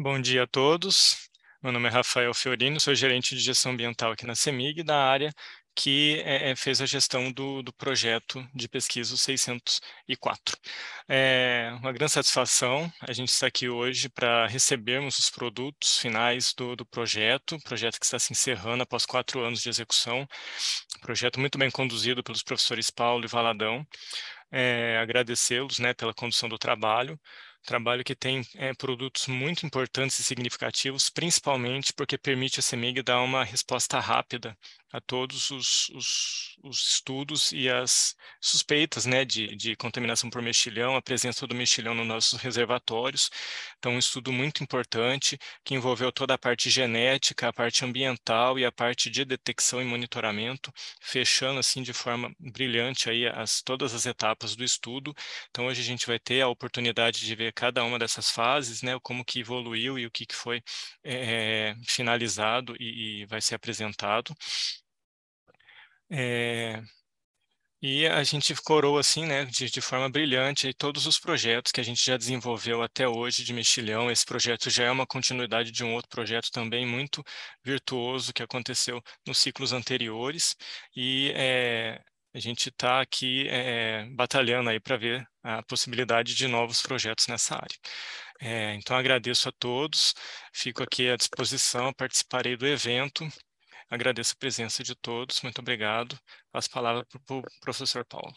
Bom dia a todos. Meu nome é Rafael Fiorino, sou gerente de gestão ambiental aqui na CEMIG, da área que é, é, fez a gestão do, do, projeto de pesquisa 604. É uma grande satisfação a gente estar aqui hoje para recebermos os produtos finais do, do, projeto, projeto que está se encerrando após quatro anos de execução, projeto muito bem conduzido pelos professores Paulo e Valadão. É, Agradecê-los né, pela condução do trabalho Trabalho que tem é, produtos muito importantes e significativos, principalmente porque permite a CEMIG dar uma resposta rápida a todos os, os, os, estudos e as suspeitas né, de, de contaminação por mexilhão, a presença do mexilhão nos nossos reservatórios. Então, um estudo muito importante que envolveu toda a parte genética, a parte ambiental e a parte de detecção e monitoramento, fechando assim de forma brilhante aí as, todas as etapas do estudo. Então, hoje a gente vai ter a oportunidade de ver cada uma dessas fases, né, como que evoluiu e o que, que foi é, finalizado e, e vai ser apresentado. É, e a gente corou assim, né, de, de, forma brilhante todos os projetos que a gente já desenvolveu até hoje de mexilhão. Esse projeto já é uma continuidade de um outro projeto também muito virtuoso que aconteceu nos ciclos anteriores e é, a gente está aqui é, batalhando aí para ver a possibilidade de novos projetos nessa área. É, então agradeço a todos, fico aqui à disposição, participarei do evento Agradeço a presença de todos. Muito obrigado. As palavras para o professor Paulo.